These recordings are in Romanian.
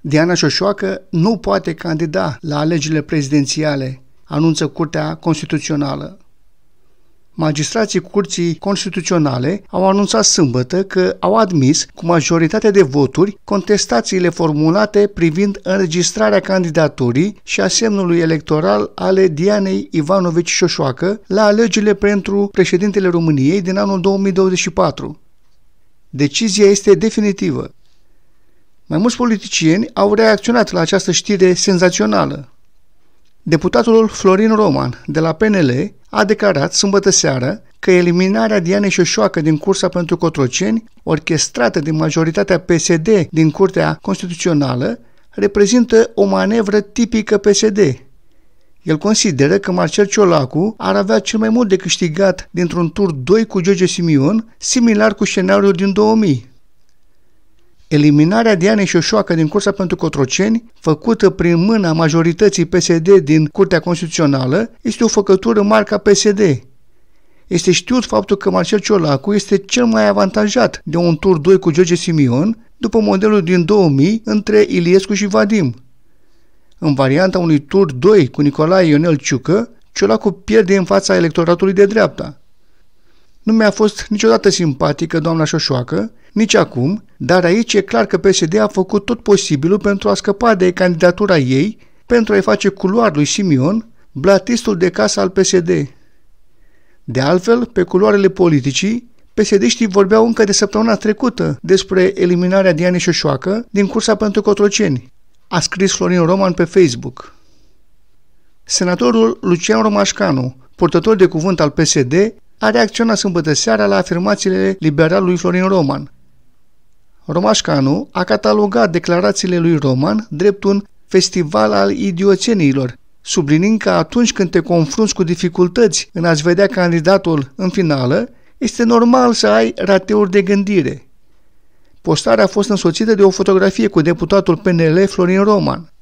Diana Șoșoacă nu poate candida la alegerile prezidențiale, anunță Curtea Constituțională. Magistrații Curții Constituționale au anunțat sâmbătă că au admis cu majoritatea de voturi contestațiile formulate privind înregistrarea candidaturii și a semnului electoral ale Dianei Ivanovici Șoșoacă la alegerile pentru președintele României din anul 2024. Decizia este definitivă. Mai mulți politicieni au reacționat la această știre senzațională. Deputatul Florin Roman de la PNL a declarat sâmbătă seară că eliminarea Dianei Șoșoacă din cursa pentru Cotroceni, orchestrată de majoritatea PSD din Curtea Constituțională, reprezintă o manevră tipică PSD. El consideră că Marcel Ciolacu ar avea cel mai mult de câștigat dintr-un tur 2 cu George Simion, similar cu scenariul din 2000. Eliminarea și Oșoacă din cursa pentru Cotroceni, făcută prin mâna majorității PSD din Curtea Constituțională, este o făcătură marca PSD. Este știut faptul că Marcel Ciolacu este cel mai avantajat de un tur 2 cu George Simion, după modelul din 2000 între Iliescu și Vadim. În varianta unui tur 2 cu Nicolae Ionel Ciucă, Ciolacu pierde în fața electoratului de dreapta. Nu mi-a fost niciodată simpatică doamna Șoșoacă, nici acum, dar aici e clar că PSD a făcut tot posibilul pentru a scăpa de candidatura ei, pentru a-i face culoar lui Simion, blatistul de casă al PSD. De altfel, pe culoarele politicii, psd vorbeau încă de săptămâna trecută despre eliminarea Dianei Șoșoacă din cursa pentru Cotroceni, a scris Florin Roman pe Facebook. Senatorul Lucian Romașcanu, purtător de cuvânt al PSD, a reacționat sâmbătă seara la afirmațiile liberalului Florin Roman. Romașcanu a catalogat declarațiile lui Roman drept un festival al idioțeniilor, sublinind că atunci când te confrunți cu dificultăți în a-ți vedea candidatul în finală, este normal să ai rateuri de gândire. Postarea a fost însoțită de o fotografie cu deputatul PNL Florin Roman.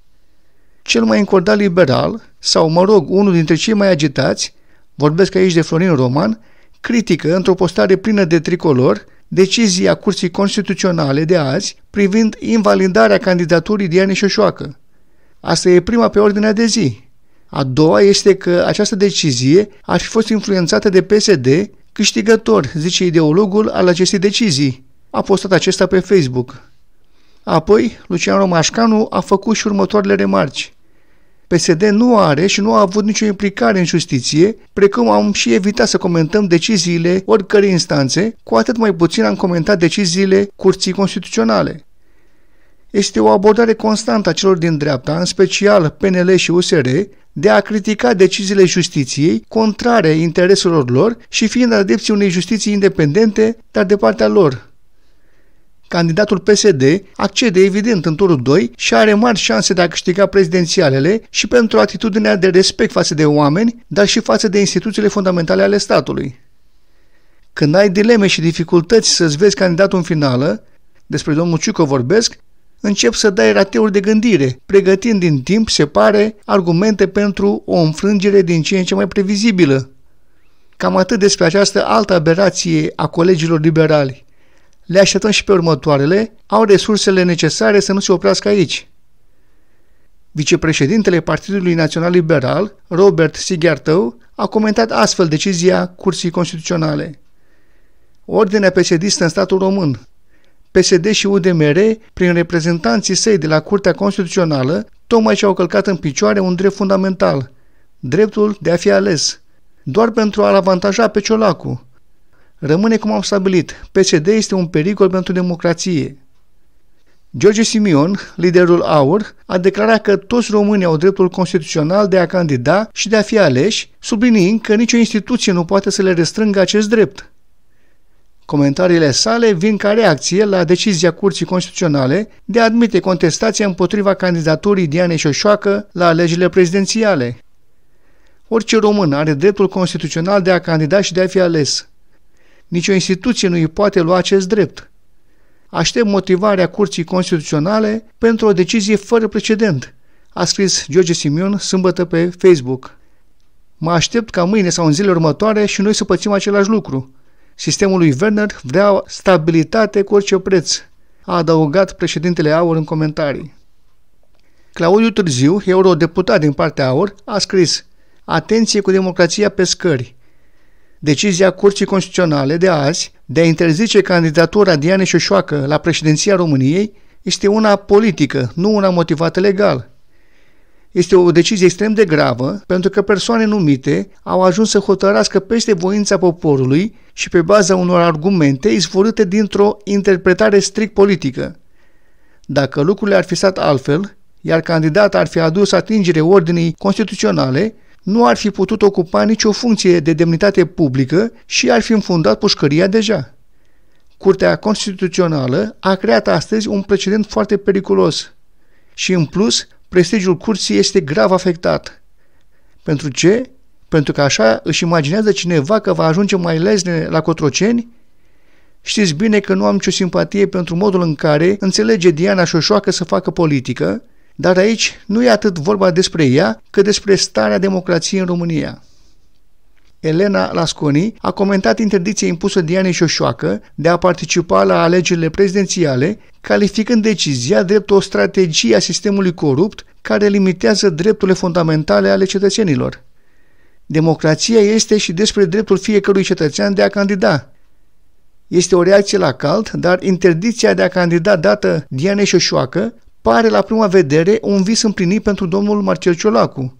Cel mai încordat liberal, sau mă rog, unul dintre cei mai agitați, vorbesc aici de Florin Roman, critică într-o postare plină de tricolor decizia Curții Constituționale de azi privind invalidarea candidaturii Dianei Șoșoacă. Asta e prima pe ordinea de zi. A doua este că această decizie ar fi fost influențată de PSD, câștigător, zice ideologul al acestei decizii. A postat acesta pe Facebook. Apoi, Lucian Romașcanu a făcut și următoarele remarci. PSD nu are și nu a avut nicio implicare în justiție, precum am și evitat să comentăm deciziile oricărei instanțe, cu atât mai puțin am comentat deciziile Curții Constituționale. Este o abordare constantă a celor din dreapta, în special PNL și USR, de a critica deciziile justiției contrare intereselor lor și fiind adepții unei justiții independente, dar de partea lor, Candidatul PSD accede evident în turul 2 și are mari șanse de a câștiga prezidențialele și pentru atitudinea de respect față de oameni, dar și față de instituțiile fundamentale ale statului. Când ai dileme și dificultăți să-ți vezi candidatul în finală, despre domnul Ciucă vorbesc, încep să dai rateuri de gândire, pregătind din timp, se pare, argumente pentru o înfrângere din ce în ce mai previzibilă. Cam atât despre această altă aberație a colegilor liberali le așteptăm și pe următoarele, au resursele necesare să nu se oprească aici. Vicepreședintele Partidului Național Liberal, Robert Sigartău, a comentat astfel decizia Curții Constituționale. Ordinea psd în statul român. PSD și UDMR, prin reprezentanții săi de la Curtea Constituțională, tocmai și-au călcat în picioare un drept fundamental, dreptul de a fi ales, doar pentru a-l avantaja pe Ciolacu, Rămâne cum am stabilit. PSD este un pericol pentru democrație. George Simion, liderul AUR, a declarat că toți românii au dreptul constituțional de a candida și de a fi aleși, subliniind că nicio instituție nu poate să le restrângă acest drept. Comentariile sale vin ca reacție la decizia Curții Constituționale de a admite contestația împotriva candidaturii Dianei Șoșoacă la alegerile prezidențiale. Orice român are dreptul constituțional de a candida și de a fi ales. Nicio instituție nu îi poate lua acest drept. Aștept motivarea Curții Constituționale pentru o decizie fără precedent, a scris George Simion sâmbătă pe Facebook. Mă aștept ca mâine sau în zilele următoare și noi să pățim același lucru. Sistemul lui Werner vrea stabilitate cu orice preț, a adăugat președintele Aur în comentarii. Claudiu Târziu, eurodeputat din partea Aur, a scris Atenție cu democrația pe scări. Decizia Curții Constituționale de azi de a interzice candidatura Dianei Șoșoacă la președinția României este una politică, nu una motivată legal. Este o decizie extrem de gravă pentru că persoane numite au ajuns să hotărască peste voința poporului și pe baza unor argumente izvorâte dintr-o interpretare strict politică. Dacă lucrurile ar fi stat altfel, iar candidata ar fi adus atingere ordinii constituționale, nu ar fi putut ocupa nicio funcție de demnitate publică și ar fi înfundat pușcăria deja. Curtea Constituțională a creat astăzi un precedent foarte periculos și, în plus, prestigiul curții este grav afectat. Pentru ce? Pentru că așa își imaginează cineva că va ajunge mai lezne la Cotroceni? Știți bine că nu am nicio simpatie pentru modul în care înțelege Diana Șoșoacă să facă politică, dar aici nu e atât vorba despre ea, cât despre starea democrației în România. Elena Lasconi a comentat interdicția impusă Dianei Șoșoacă de a participa la alegerile prezidențiale, calificând decizia drept o strategie a sistemului corupt care limitează drepturile fundamentale ale cetățenilor. Democrația este și despre dreptul fiecărui cetățean de a candida. Este o reacție la cald, dar interdicția de a candida dată Diane Șoșoacă pare la prima vedere un vis împlinit pentru domnul Marcel Ciolacu.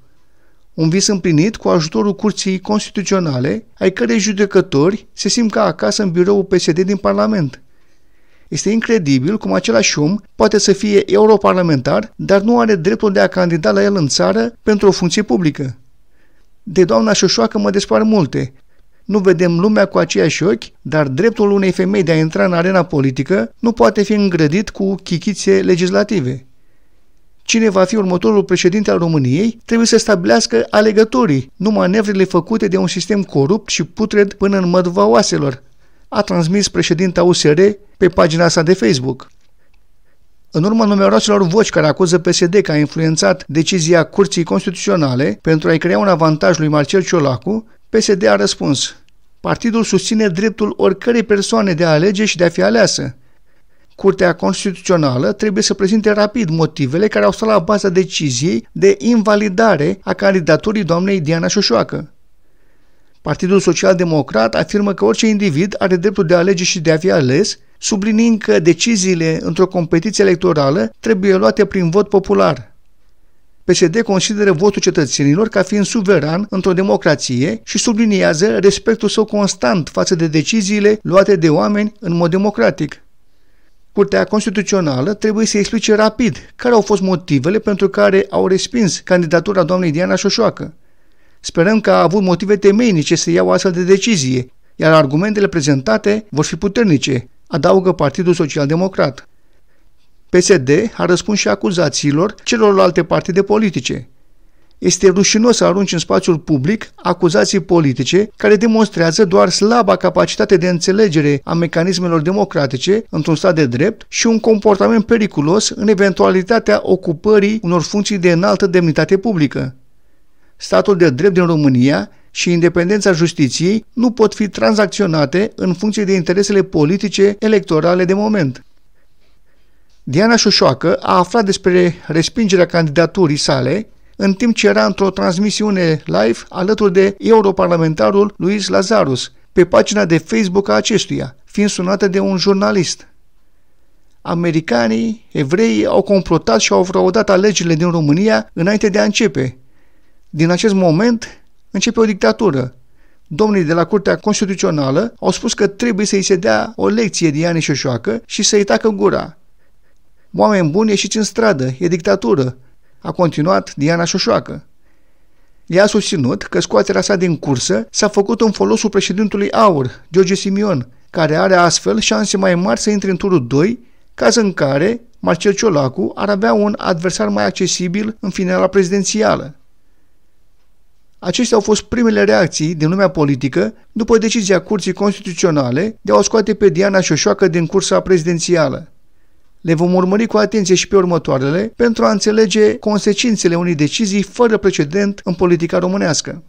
Un vis împlinit cu ajutorul Curții Constituționale, ai cărei judecători se simt ca acasă în biroul PSD din Parlament. Este incredibil cum același om poate să fie europarlamentar, dar nu are dreptul de a candida la el în țară pentru o funcție publică. De doamna Șoșoacă mă despar multe, nu vedem lumea cu aceiași ochi, dar dreptul unei femei de a intra în arena politică nu poate fi îngrădit cu chichițe legislative. Cine va fi următorul președinte al României trebuie să stabilească alegătorii, nu manevrele făcute de un sistem corupt și putred până în măduva oaselor, a transmis președinta USR pe pagina sa de Facebook. În urma numeroaselor voci care acuză PSD că a influențat decizia Curții Constituționale pentru a-i crea un avantaj lui Marcel Ciolacu, PSD a răspuns, partidul susține dreptul oricărei persoane de a alege și de a fi aleasă. Curtea Constituțională trebuie să prezinte rapid motivele care au stat la baza deciziei de invalidare a candidaturii doamnei Diana Șoșoacă. Partidul Social Democrat afirmă că orice individ are dreptul de a alege și de a fi ales, sublinind că deciziile într-o competiție electorală trebuie luate prin vot popular. PSD consideră votul cetățenilor ca fiind suveran într-o democrație și subliniază respectul său constant față de deciziile luate de oameni în mod democratic. Curtea Constituțională trebuie să explice rapid care au fost motivele pentru care au respins candidatura doamnei Diana Șoșoacă. Sperăm că a avut motive temeinice să ia o astfel de decizie, iar argumentele prezentate vor fi puternice, adaugă Partidul Social Democrat. PSD a răspuns și acuzațiilor celorlalte partide politice. Este rușinos să arunci în spațiul public acuzații politice care demonstrează doar slaba capacitate de înțelegere a mecanismelor democratice într-un stat de drept și un comportament periculos în eventualitatea ocupării unor funcții de înaltă demnitate publică. Statul de drept din România și independența justiției nu pot fi tranzacționate în funcție de interesele politice electorale de moment. Diana Șoșoacă a aflat despre respingerea candidaturii sale în timp ce era într-o transmisiune live alături de europarlamentarul Luis Lazarus pe pagina de Facebook a acestuia, fiind sunată de un jurnalist. Americanii, evreii au complotat și au fraudat alegerile din România înainte de a începe. Din acest moment începe o dictatură. Domnii de la Curtea Constituțională au spus că trebuie să-i se dea o lecție Diane Șoșoacă și să-i tacă gura. Oameni buni, ieșiți în stradă, e dictatură, a continuat Diana Șoșoacă. Ea a susținut că scoaterea sa din cursă s-a făcut în folosul președintului AUR, George Simion, care are astfel șanse mai mari să intre în turul 2, caz în care Marcel Ciolacu ar avea un adversar mai accesibil în finala prezidențială. Acestea au fost primele reacții din lumea politică după decizia Curții Constituționale de a o scoate pe Diana Șoșoacă din cursa prezidențială. Le vom urmări cu atenție și pe următoarele pentru a înțelege consecințele unei decizii fără precedent în politica românească.